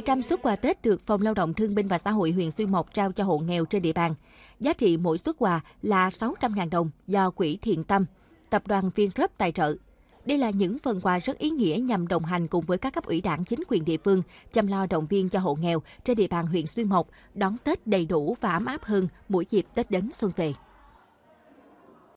200 suất quà Tết được Phòng Lao động Thương binh và Xã hội huyện Xuyên Mộc trao cho hộ nghèo trên địa bàn. Giá trị mỗi suất quà là 600.000 đồng do Quỹ Thiện Tâm, Tập đoàn Vingroup tài trợ. Đây là những phần quà rất ý nghĩa nhằm đồng hành cùng với các cấp ủy đảng chính quyền địa phương, chăm lo động viên cho hộ nghèo trên địa bàn huyện Xuyên Mộc, đón Tết đầy đủ và ấm áp hơn mỗi dịp Tết đến xuân về.